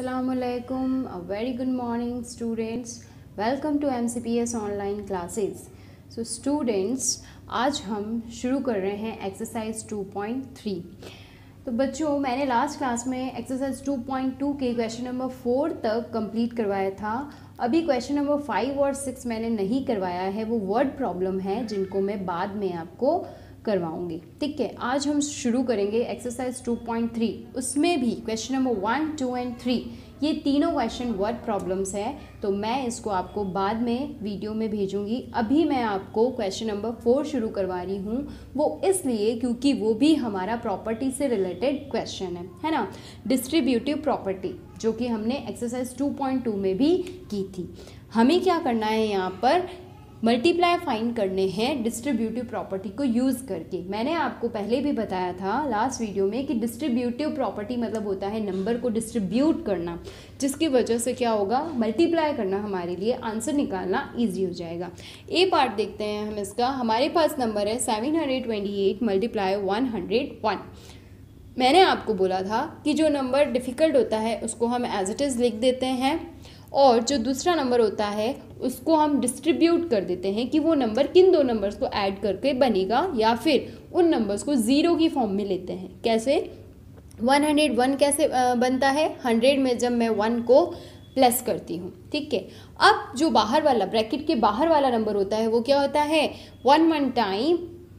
Very good morning students welcome to M C P S online classes so students आज हम शुरू कर रहे हैं एक्सरसाइज 2.3. तो बच्चों मैंने लास्ट क्लास में एक्सरसाइज 2.2 के क्वेश्चन नंबर फोर तक कंप्लीट करवाया था अभी क्वेश्चन नंबर फाइव और सिक्स मैंने नहीं करवाया है वो वर्ड प्रॉब्लम है जिनको मैं बाद में आपको करवाऊंगी ठीक है आज हम शुरू करेंगे एक्सरसाइज 2.3 उसमें भी question number one two and three ये तीनों क्वेश्चन वर्ड प्रॉब्लम्स है तो मैं इसको आपको बाद में वीडियो में भेजूंगी अभी मैं आपको क्वेश्चन नंबर फोर शुरू करवा रही हूँ वो इसलिए क्योंकि वो भी हमारा प्रॉपर्टी से रिलेटेड क्वेश्चन है है ना डिस्ट्रीब्यूटिव प्रॉपर्टी जो कि हमने एक्सरसाइज 2.2 में भी की थी हमें क्या करना है यहाँ पर मल्टीप्लाई फाइंड करने हैं डिस्ट्रीब्यूटिव प्रॉपर्टी को यूज़ करके मैंने आपको पहले भी बताया था लास्ट वीडियो में कि डिस्ट्रीब्यूटिव प्रॉपर्टी मतलब होता है नंबर को डिस्ट्रीब्यूट करना जिसकी वजह से क्या होगा मल्टीप्लाई करना हमारे लिए आंसर निकालना ईजी हो जाएगा ए पार्ट देखते हैं हम इसका हमारे पास नंबर है seven hundred twenty eight multiply one hundred one मैंने आपको बोला था कि जो नंबर डिफ़िकल्ट होता है उसको हम एज इट इज़ लिख देते हैं और जो दूसरा नंबर होता है उसको हम डिस्ट्रीब्यूट कर देते हैं कि वो नंबर किन दो नंबर्स को ऐड करके बनेगा या फिर उन नंबर्स को ज़ीरो की फॉर्म में लेते हैं कैसे वन हंड्रेड वन कैसे बनता है हंड्रेड में जब मैं वन को प्लस करती हूँ ठीक है अब जो बाहर वाला ब्रैकेट के बाहर वाला नंबर होता है वो क्या होता है वन वन टाइम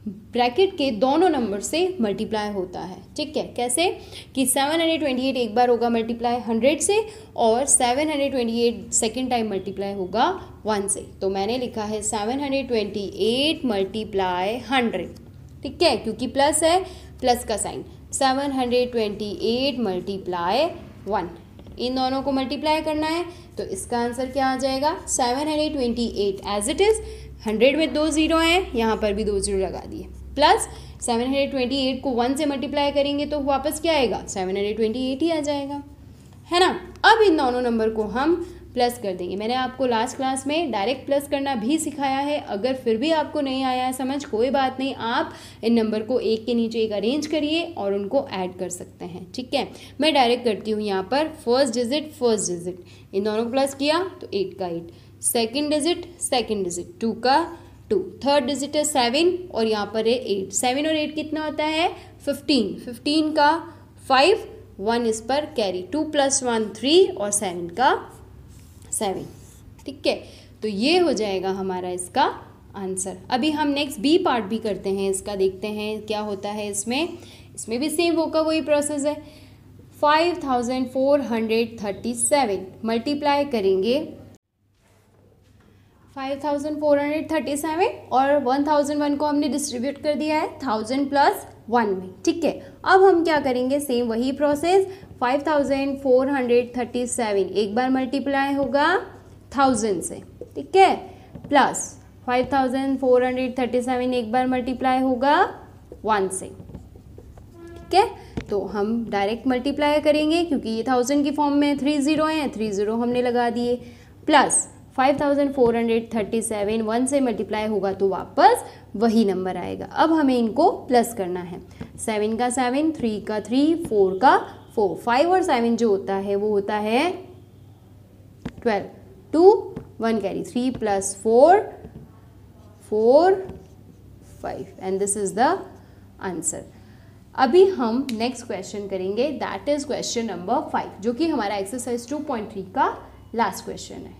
ब्रैकेट के दोनों नंबर से मल्टीप्लाई होता है ठीक है कैसे कि 728 एक बार होगा मल्टीप्लाई 100 से और 728 सेकेंड टाइम मल्टीप्लाई होगा 1 से तो मैंने लिखा है 728 मल्टीप्लाई हंड्रेड ठीक है क्योंकि प्लस है प्लस का साइन 728 मल्टीप्लाई वन इन दोनों को मल्टीप्लाई करना है तो इसका आंसर क्या आ जाएगा seven hundred twenty eight as it is hundred में दो ज़ीरो हैं यहाँ पर भी दो ज़ीरो लगा दिए plus seven hundred twenty eight को वन से मल्टीप्लाई करेंगे तो वापस क्या आएगा सेवन हंड्रेड ट्वेंटी एट ही आ जाएगा है ना अब इन दोनों नंबर को हम प्लस कर देंगे मैंने आपको लास्ट क्लास में डायरेक्ट प्लस करना भी सिखाया है अगर फिर भी आपको नहीं आया है समझ कोई बात नहीं आप इन नंबर को एक के नीचे एक अरेंज करिए और उनको ऐड कर सकते हैं ठीक है मैं डायरेक्ट करती हूँ यहाँ पर फर्स्ट डिजिट फर्स्ट डिजिट इन दोनों को प्लस किया तो एट का eight second digit second digit two का टू थर्ड डिजिट है सेवन और यहाँ पर है एट सेवन और एट कितना होता है फिफ्टीन फिफ्टीन का फाइव वन इस पर carry two plus one three और सेवन का सेवन ठीक है तो ये हो जाएगा हमारा इसका आंसर अभी हम नेक्स्ट बी पार्ट भी करते हैं इसका देखते हैं क्या होता है इसमें इसमें भी सेम वो का वही प्रोसेस है five thousand four hundred thirty seven multiply करेंगे five thousand four hundred thirty seven और वन थाउजेंड वन को हमने डिस्ट्रीब्यूट कर दिया है थाउजेंड प्लस वन में ठीक है अब हम क्या करेंगे सेम वही process five thousand four hundred thirty seven एक बार मल्टीप्लाई होगा थाउजेंड से ठीक है plus five thousand four hundred thirty seven एक बार मल्टीप्लाई होगा वन से ठीक है तो हम डायरेक्ट मल्टीप्लाई करेंगे क्योंकि ये थाउजेंड की फॉर्म में थ्री ज़ीरो हैं थ्री ज़ीरो हमने लगा दिए प्लस 5437 वन से मल्टीप्लाई होगा तो वापस वही नंबर आएगा अब हमें इनको प्लस करना है सेवन का सेवन थ्री का थ्री फोर का फोर फाइव और सेवन जो होता है वो होता है twelve two one carry three plus four four five and this is the answer अभी हम नेक्स्ट क्वेश्चन करेंगे that is question number five जो कि हमारा एक्सरसाइज टू पॉइंट थ्री का लास्ट क्वेश्चन है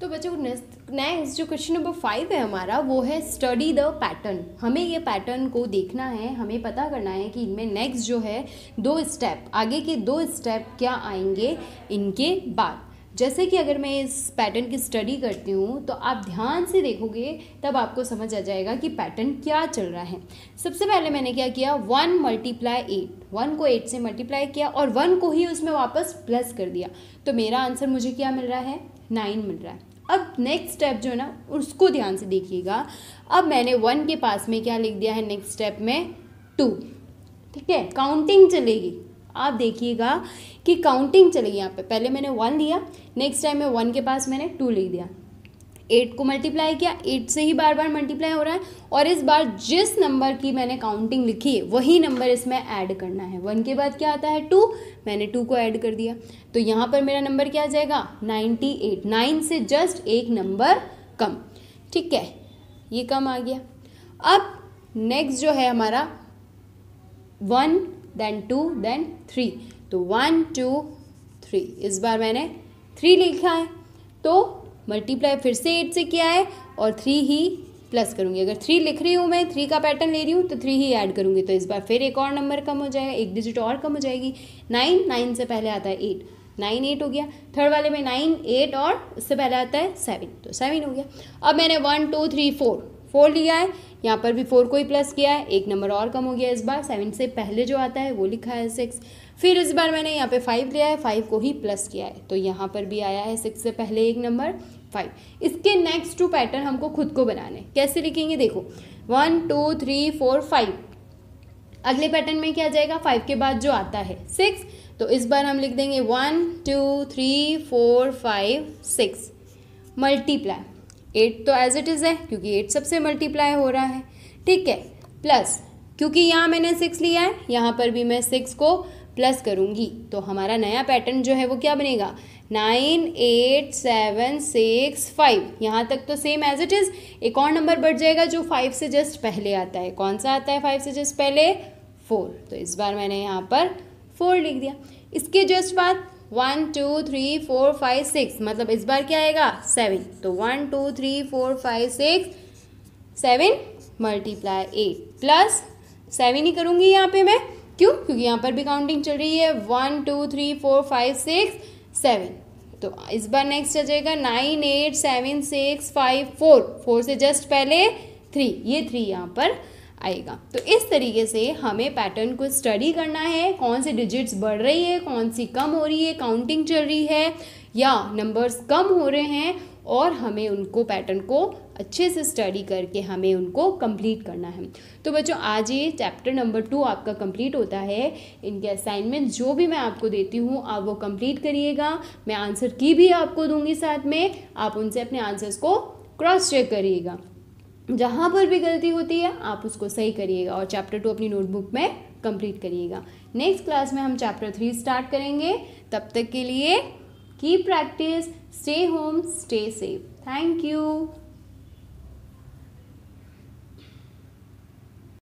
तो बच्चों नेक्स्ट जो क्वेश्चन नंबर फाइव है हमारा वो है स्टडी द पैटर्न हमें ये पैटर्न को देखना है हमें पता करना है कि इनमें नेक्स्ट जो है दो स्टेप आगे के दो स्टेप क्या आएंगे इनके बाद जैसे कि अगर मैं इस पैटर्न की स्टडी करती हूँ तो आप ध्यान से देखोगे तब आपको समझ आ जाएगा कि पैटर्न क्या चल रहा है सबसे पहले मैंने क्या किया वन मल्टीप्लाई एट वन को एट से मल्टीप्लाई किया और वन को ही उसमें वापस प्लस कर दिया तो मेरा आंसर मुझे क्या मिल रहा है नाइन मिल रहा है अब नेक्स्ट स्टेप जो है ना उसको ध्यान से देखिएगा अब मैंने वन के पास में क्या लिख दिया है नेक्स्ट स्टेप में टू ठीक है काउंटिंग चलेगी आप देखिएगा कि काउंटिंग चलेगी यहाँ पे पहले मैंने वन लिया नेक्स्ट टाइम में वन के पास मैंने टू लिख दिया एट को मल्टीप्लाई किया एट से ही बार बार मल्टीप्लाई हो रहा है और इस बार जिस नंबर की मैंने काउंटिंग लिखी है वही नंबर इसमें ऐड करना है वन के बाद क्या आता है टू मैंने टू को ऐड कर दिया तो यहाँ पर मेरा नंबर क्या आ जाएगा नाइन्टी एट नाइन से जस्ट एक नंबर कम ठीक है ये कम आ गया अब नेक्स्ट जो है हमारा one then two then three तो वन टू थ्री इस बार मैंने थ्री लिखा है तो मल्टीप्लाई फिर से एट से किया है और थ्री ही प्लस करूँगी अगर थ्री लिख रही हूँ मैं थ्री का पैटर्न ले रही हूँ तो थ्री ही ऐड करूँगी तो इस बार फिर एक और नंबर कम हो जाएगा एक डिजिट और कम हो जाएगी नाइन नाइन से पहले आता है एट नाइन एट हो गया थर्ड वाले में नाइन एट और उससे पहले आता है सेवन तो सेवन हो गया अब मैंने one two three four four लिया है यहाँ पर भी फोर को ही प्लस किया है एक नंबर और कम हो गया इस बार सेवन से पहले जो आता है वो लिखा है सिक्स फिर इस बार मैंने यहाँ पे फाइव लिया है फाइव को ही प्लस किया है तो यहाँ पर भी आया है सिक्स से पहले एक नंबर फाइव इसके नेक्स्ट टू पैटर्न हमको खुद को बनाने कैसे लिखेंगे देखो one two three four five अगले पैटर्न में क्या जाएगा फाइव के बाद जो आता है सिक्स तो इस बार हम लिख देंगे one two three four five six multiply eight तो एज इट इज़ है क्योंकि एट सबसे मल्टीप्लाई हो रहा है ठीक है प्लस क्योंकि यहाँ मैंने सिक्स लिया है यहाँ पर भी मैं सिक्स को प्लस करूँगी तो हमारा नया पैटर्न जो है वो क्या बनेगा nine eight seven six five यहाँ तक तो सेम एज इट इज़ एक और नंबर बढ़ जाएगा जो फाइव से जस्ट पहले आता है कौन सा आता है फाइव से जस्ट पहले फोर तो इस बार मैंने यहाँ पर फोर लिख दिया इसके जस्ट बाद one two three four five six मतलब इस बार क्या आएगा सेवन तो one two three four five six seven multiply eight plus seven ही करूँगी यहाँ पे मैं क्यों क्योंकि यहाँ पर भी काउंटिंग चल रही है one two three four five six seven तो इस बार नेक्स्ट आ जाएगा nine eight seven six five four four से जस्ट पहले थ्री ये थ्री यहाँ पर आएगा तो इस तरीके से हमें पैटर्न को स्टडी करना है कौन से डिजिट्स बढ़ रही है कौन सी कम हो रही है काउंटिंग चल रही है या नंबर्स कम हो रहे हैं और हमें उनको पैटर्न को अच्छे से स्टडी करके हमें उनको कंप्लीट करना है तो बच्चों आज ये चैप्टर नंबर टू आपका कंप्लीट होता है इनके असाइनमेंट जो भी मैं आपको देती हूँ आप वो कंप्लीट करिएगा मैं आंसर की भी आपको दूंगी साथ में आप उनसे अपने आंसर्स को क्रॉस चेक करिएगा जहाँ पर भी गलती होती है आप उसको सही करिएगा और चैप्टर टू अपनी नोटबुक में कंप्लीट करिएगा नेक्स्ट क्लास में हम चैप्टर थ्री स्टार्ट करेंगे तब तक के लिए Keep practice, stay home, stay safe. Thank you.